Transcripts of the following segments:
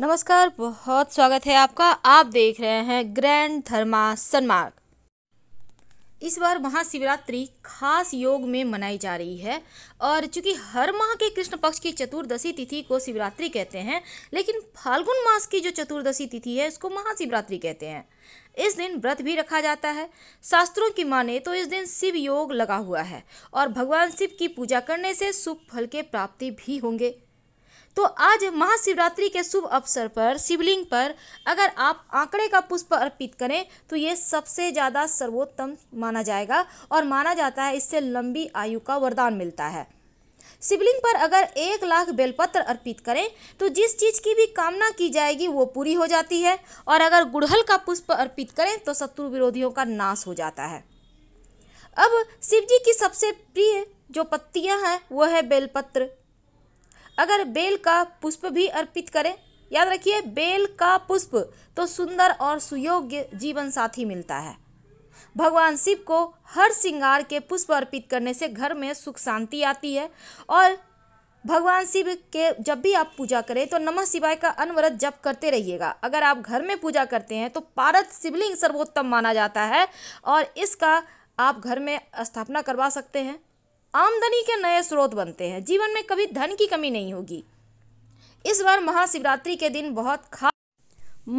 नमस्कार बहुत स्वागत है आपका आप देख रहे हैं ग्रैंड धर्मा सनमार्ग इस बार महाशिवरात्रि खास योग में मनाई जा रही है और चूंकि हर माह के कृष्ण पक्ष की चतुर्दशी तिथि को शिवरात्रि कहते हैं लेकिन फाल्गुन मास की जो चतुर्दशी तिथि है उसको महाशिवरात्रि कहते हैं इस दिन व्रत भी रखा जाता है शास्त्रों की माने तो इस दिन शिव योग लगा हुआ है और भगवान शिव की पूजा करने से सुख फल के प्राप्ति भी होंगे तो आज महाशिवरात्रि के शुभ अवसर पर शिवलिंग पर अगर आप आंकड़े का पुष्प अर्पित करें तो ये सबसे ज़्यादा सर्वोत्तम माना जाएगा और माना जाता है इससे लंबी आयु का वरदान मिलता है शिवलिंग पर अगर एक लाख बेलपत्र अर्पित करें तो जिस चीज़ की भी कामना की जाएगी वो पूरी हो जाती है और अगर गुड़हल का पुष्प अर्पित करें तो शत्रु विरोधियों का नाश हो जाता है अब शिव जी की सबसे प्रिय जो पत्तियां हैं वो है बेलपत्र अगर बेल का पुष्प भी अर्पित करें याद रखिए बेल का पुष्प तो सुंदर और सुयोग्य जीवन साथी मिलता है भगवान शिव को हर श्रृंगार के पुष्प अर्पित करने से घर में सुख शांति आती है और भगवान शिव के जब भी आप पूजा करें तो नमः शिवाय का अनवरत जप करते रहिएगा अगर आप घर में पूजा करते हैं तो पारद शिवलिंग सर्वोत्तम माना जाता है और इसका आप घर में स्थापना करवा सकते हैं आमदनी के नए स्रोत बनते हैं जीवन में कभी धन की कमी नहीं होगी इस बार महाशिवरात्रि के दिन बहुत खास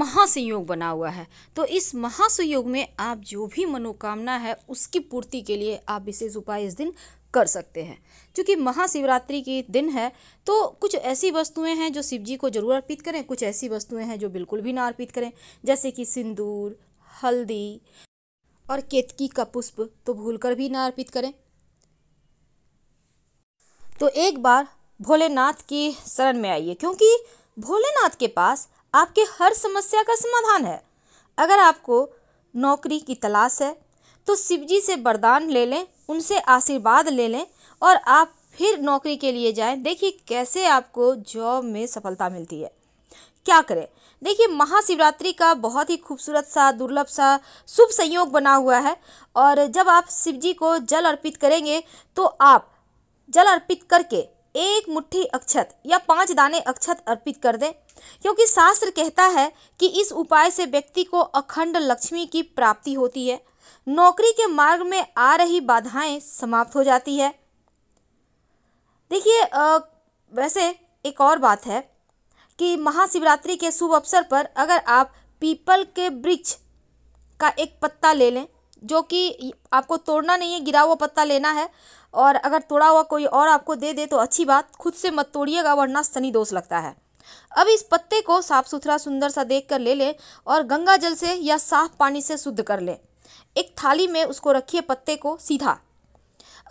महासंयोग बना हुआ है तो इस महासंयोग में आप जो भी मनोकामना है उसकी पूर्ति के लिए आप विशेष उपाय इस दिन कर सकते हैं क्योंकि महाशिवरात्रि के दिन है तो कुछ ऐसी वस्तुएं हैं जो शिव जी को जरूर अर्पित करें कुछ ऐसी वस्तुएं हैं जो बिल्कुल भी ना अर्पित करें जैसे कि सिंदूर हल्दी और केतकी का पुष्प तो भूलकर भी ना अर्पित करें तो एक बार भोलेनाथ की शरण में आइए क्योंकि भोलेनाथ के पास आपके हर समस्या का समाधान है अगर आपको नौकरी की तलाश है तो शिवजी से वरदान ले लें उनसे आशीर्वाद ले लें और आप फिर नौकरी के लिए जाएं देखिए कैसे आपको जॉब में सफलता मिलती है क्या करें देखिए महाशिवरात्रि का बहुत ही खूबसूरत सा दुर्लभ सा शुभ संयोग बना हुआ है और जब आप शिव जी को जल अर्पित करेंगे तो आप जल अर्पित करके एक मुट्ठी अक्षत या पांच दाने अक्षत अर्पित कर दें क्योंकि शास्त्र कहता है कि इस उपाय से व्यक्ति को अखंड लक्ष्मी की प्राप्ति होती है नौकरी के मार्ग में आ रही बाधाएं समाप्त हो जाती है देखिए वैसे एक और बात है कि महाशिवरात्रि के शुभ अवसर पर अगर आप पीपल के वृक्ष का एक पत्ता ले लें जो कि आपको तोड़ना नहीं है गिरा हुआ पत्ता लेना है और अगर तोड़ा हुआ कोई और आपको दे दे तो अच्छी बात खुद से मत तोड़िएगा वरना सनी दोष लगता है अब इस पत्ते को साफ सुथरा सुंदर सा देख कर ले लें और गंगा जल से या साफ पानी से शुद्ध कर लें एक थाली में उसको रखिए पत्ते को सीधा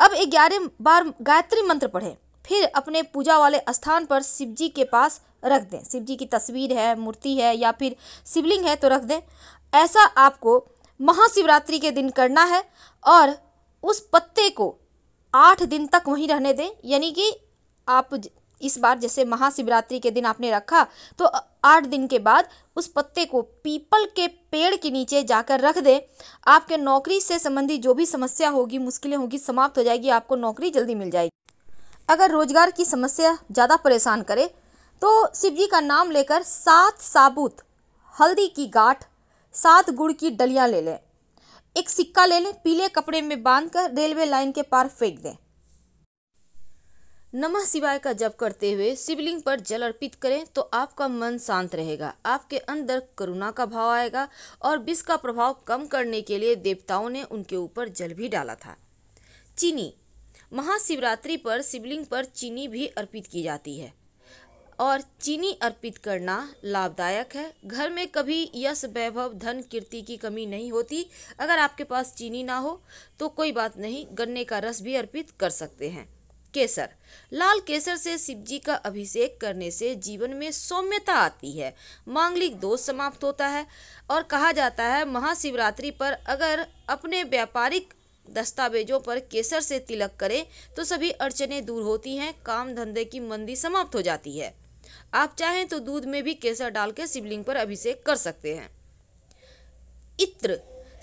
अब ग्यारह बार गायत्री मंत्र पढ़ें फिर अपने पूजा वाले स्थान पर शिव जी के पास रख दें शिव जी की तस्वीर है मूर्ति है या फिर शिवलिंग है तो रख दें ऐसा आपको महाशिवरात्रि के दिन करना है और उस पत्ते को आठ दिन तक वहीं रहने दें यानी कि आप इस बार जैसे महाशिवरात्रि के दिन आपने रखा तो आठ दिन के बाद उस पत्ते को पीपल के पेड़ के नीचे जाकर रख दें आपके नौकरी से संबंधी जो भी समस्या होगी मुश्किलें होगी समाप्त हो जाएगी आपको नौकरी जल्दी मिल जाएगी अगर रोजगार की समस्या ज़्यादा परेशान करे तो शिव जी का नाम लेकर सात साबुत हल्दी की गाठ सात गुड़ की डलियां ले लें एक सिक्का ले लें पीले कपड़े में बांधकर रेलवे लाइन के पार फेंक दें नमः शिवाय का जप करते हुए शिवलिंग पर जल अर्पित करें तो आपका मन शांत रहेगा आपके अंदर करुणा का भाव आएगा और विष का प्रभाव कम करने के लिए देवताओं ने उनके ऊपर जल भी डाला था चीनी महाशिवरात्रि पर शिवलिंग पर चीनी भी अर्पित की जाती है और चीनी अर्पित करना लाभदायक है घर में कभी यश वैभव धन कीर्ति की कमी नहीं होती अगर आपके पास चीनी ना हो तो कोई बात नहीं गन्ने का रस भी अर्पित कर सकते हैं केसर लाल केसर से शिव जी का अभिषेक करने से जीवन में सौम्यता आती है मांगलिक दोष समाप्त होता है और कहा जाता है महाशिवरात्रि पर अगर अपने व्यापारिक दस्तावेजों पर केसर से तिलक करें तो सभी अड़चने दूर होती हैं काम धंधे की मंदी समाप्त हो जाती है आप चाहें तो दूध में भी केसर डाल के शिवलिंग पर अभिषेक कर सकते हैं इत्र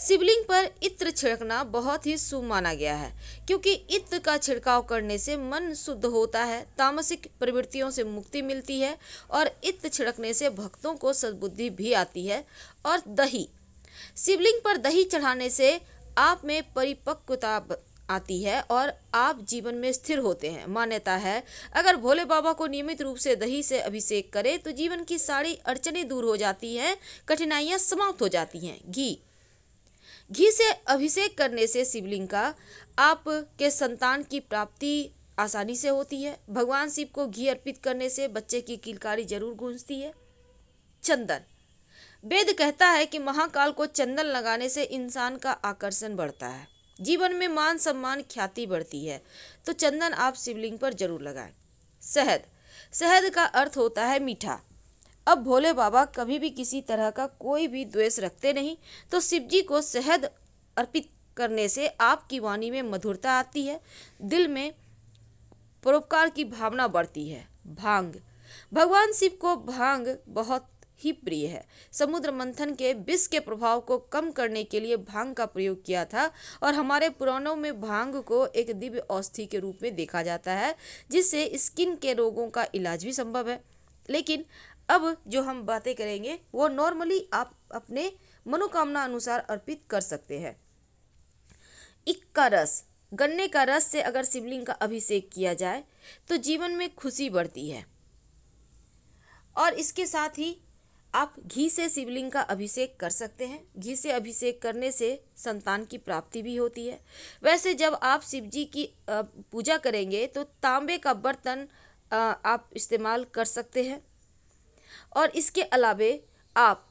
शिवलिंग पर इत्र छिड़कना बहुत ही शुभ माना गया है क्योंकि इत्र का छिड़काव करने से मन शुद्ध होता है तामसिक प्रवृत्तियों से मुक्ति मिलती है और इत्र छिड़कने से भक्तों को सद्बुद्धि भी आती है और दही शिवलिंग पर दही चढ़ाने से आप में परिपक्वता आती है और आप जीवन में स्थिर होते हैं मान्यता है अगर भोले बाबा को नियमित रूप से दही से अभिषेक करें तो जीवन की सारी अड़चने दूर हो जाती हैं कठिनाइयाँ समाप्त हो जाती हैं घी घी से अभिषेक करने से शिवलिंग का आपके संतान की प्राप्ति आसानी से होती है भगवान शिव को घी अर्पित करने से बच्चे की किलकारी जरूर गूंजती है चंदन वेद कहता है कि महाकाल को चंदन लगाने से इंसान का आकर्षण बढ़ता है जीवन में मान सम्मान ख्याति बढ़ती है तो चंदन आप शिवलिंग पर जरूर लगाएं शहद शहद का अर्थ होता है मीठा अब भोले बाबा कभी भी किसी तरह का कोई भी द्वेष रखते नहीं तो शिव जी को शहद अर्पित करने से आपकी वाणी में मधुरता आती है दिल में परोपकार की भावना बढ़ती है भांग भगवान शिव को भांग बहुत ही प्रिय है समुद्र मंथन के विष के प्रभाव को कम करने के लिए भांग का प्रयोग किया था और हमारे पुराणों में भांग को एक दिव्य औषधि के रूप में देखा जाता है जिससे स्किन के रोगों का इलाज भी संभव है लेकिन अब जो हम बातें करेंगे वो नॉर्मली आप अपने मनोकामना अनुसार अर्पित कर सकते हैं इक का रस गन्ने का रस से अगर शिवलिंग का अभिषेक किया जाए तो जीवन में खुशी बढ़ती है और इसके साथ ही आप घी से शिवलिंग का अभिषेक कर सकते हैं घी से अभिषेक करने से संतान की प्राप्ति भी होती है वैसे जब आप शिव जी की पूजा करेंगे तो तांबे का बर्तन आप इस्तेमाल कर सकते हैं और इसके अलावे आप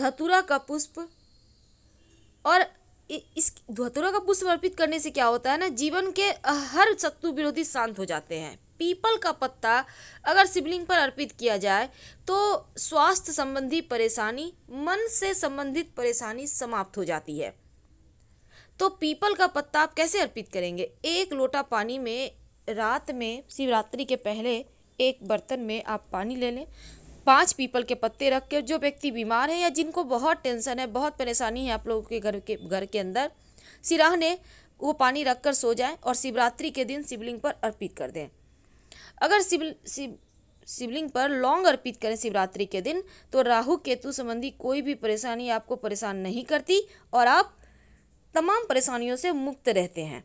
धतुरा का पुष्प और इस धतुरा का पुष्प अर्पित करने से क्या होता है ना जीवन के हर शत्रु विरोधी शांत हो जाते हैं पीपल का पत्ता अगर शिवलिंग पर अर्पित किया जाए तो स्वास्थ्य संबंधी परेशानी मन से संबंधित परेशानी समाप्त हो जाती है तो पीपल का पत्ता आप कैसे अर्पित करेंगे एक लोटा पानी में रात में शिवरात्रि के पहले एक बर्तन में आप पानी ले लें पांच पीपल के पत्ते रख के जो व्यक्ति बीमार है या जिनको बहुत टेंशन है बहुत परेशानी है आप लोगों के घर के घर के अंदर सिराहने वो पानी रख कर सो जाएं और शिवरात्रि के दिन शिवलिंग पर अर्पित कर दें अगर शिव सिब शिवलिंग पर लौंग अर्पित करें शिवरात्रि के दिन तो राहु केतु संबंधी कोई भी परेशानी आपको परेशान नहीं करती और आप तमाम परेशानियों से मुक्त रहते हैं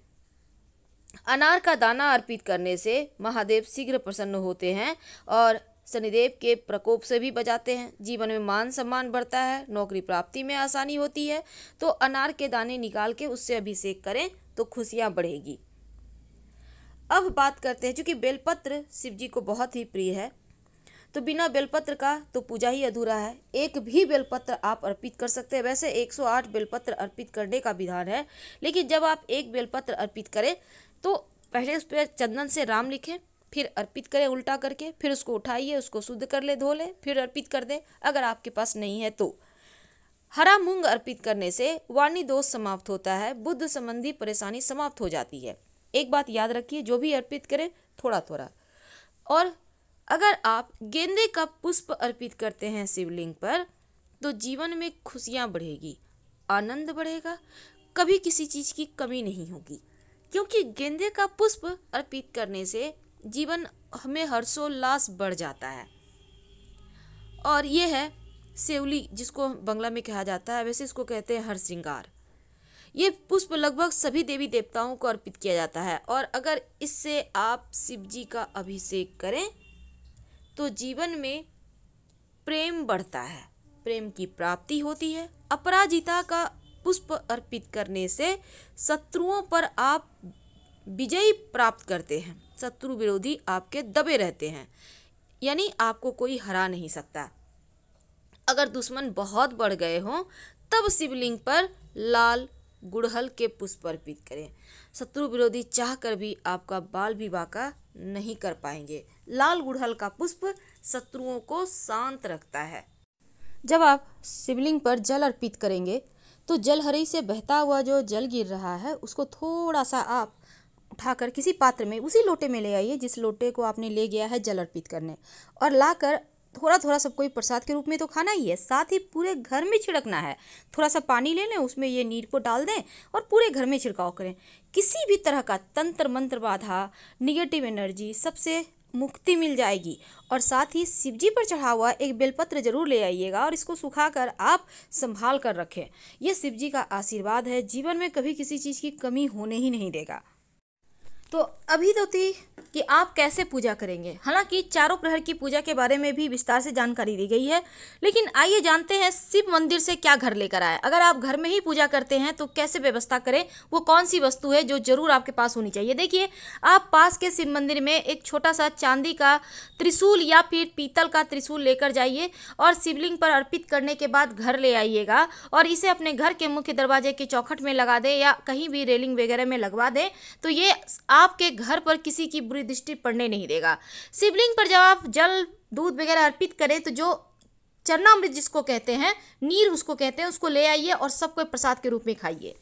अनार का दाना अर्पित करने से महादेव शीघ्र प्रसन्न होते हैं और शनिदेव के प्रकोप से भी बचाते हैं जीवन में मान सम्मान बढ़ता है नौकरी प्राप्ति में आसानी होती है तो अनार के दाने निकाल के उससे अभिषेक करें तो खुशियाँ बढ़ेगी अब बात करते हैं चूंकि बेलपत्र शिव जी को बहुत ही प्रिय है तो बिना बेलपत्र का तो पूजा ही अधूरा है एक भी बेलपत्र आप अर्पित कर सकते हैं वैसे 108 बेलपत्र अर्पित करने का विधान है लेकिन जब आप एक बेलपत्र अर्पित करें तो पहले उस पर चंदन से राम लिखें फिर अर्पित करें उल्टा करके फिर उसको उठाइए उसको शुद्ध कर ले धो लें फिर अर्पित कर दें अगर आपके पास नहीं है तो हरा मूंग अर्पित करने से वाणी दोष समाप्त होता है बुद्ध संबंधी परेशानी समाप्त हो जाती है एक बात याद रखिए जो भी अर्पित करें थोड़ा थोड़ा और अगर आप गेंदे का पुष्प अर्पित करते हैं शिवलिंग पर तो जीवन में खुशियाँ बढ़ेगी आनंद बढ़ेगा कभी किसी चीज़ की कमी नहीं होगी क्योंकि गेंदे का पुष्प अर्पित करने से जीवन हमें हर्षोल्लास बढ़ जाता है और ये है सेवली जिसको बंगला में कहा जाता है वैसे इसको कहते हैं हर श्रृंगार ये पुष्प लगभग सभी देवी देवताओं को अर्पित किया जाता है और अगर इससे आप शिव जी का अभिषेक करें तो जीवन में प्रेम बढ़ता है प्रेम की प्राप्ति होती है अपराजिता का पुष्प अर्पित करने से शत्रुओं पर आप विजयी प्राप्त करते हैं शत्रु विरोधी आपके दबे रहते हैं यानी आपको कोई हरा नहीं सकता अगर दुश्मन बहुत बढ़ गए हों तब शिवलिंग पर लाल गुड़हल के पुष्प अर्पित करें शत्रु विरोधी चाह कर भी आपका बाल भी बाका नहीं कर पाएंगे लाल गुड़हल का पुष्प शत्रुओं को शांत रखता है जब आप शिवलिंग पर जल अर्पित करेंगे तो जलहरी से बहता हुआ जो जल गिर रहा है उसको थोड़ा सा आप उठाकर किसी पात्र में उसी लोटे में ले आइए जिस लोटे को आपने ले गया है जल अर्पित करने और लाकर थोड़ा थोड़ा सबको प्रसाद के रूप में तो खाना ही है साथ ही पूरे घर में छिड़कना है थोड़ा सा पानी ले लें उसमें ये नीर को डाल दें और पूरे घर में छिड़काव करें किसी भी तरह का तंत्र मंत्र बाधा निगेटिव एनर्जी सबसे मुक्ति मिल जाएगी और साथ ही शिवजी पर चढ़ा हुआ एक बेलपत्र जरूर ले आइएगा और इसको सुखा कर आप संभाल कर रखें यह शिवजी का आशीर्वाद है जीवन में कभी किसी चीज़ की कमी होने ही नहीं देगा तो अभी तो थी कि आप कैसे पूजा करेंगे हालांकि चारों प्रहर की पूजा के बारे में भी विस्तार से जानकारी दी गई है लेकिन आइए जानते हैं शिव मंदिर से क्या घर लेकर आए अगर आप घर में ही पूजा करते हैं तो कैसे व्यवस्था करें वो कौन सी वस्तु है जो जरूर आपके पास होनी चाहिए देखिए आप पास के शिव मंदिर में एक छोटा सा चांदी का त्रिशूल या फिर पीतल का त्रिशूल लेकर जाइए और शिवलिंग पर अर्पित करने के बाद घर ले आइएगा और इसे अपने घर के मुख्य दरवाजे के चौखट में लगा दें या कहीं भी रेलिंग वगैरह में लगवा दें तो ये आप आपके घर पर किसी की बुरी दृष्टि पड़ने नहीं देगा शिवलिंग पर जब आप जल दूध वगैरह अर्पित करें तो जो चरणामृत जिसको कहते हैं नीर उसको कहते हैं उसको ले आइए और सबको प्रसाद के रूप में खाइए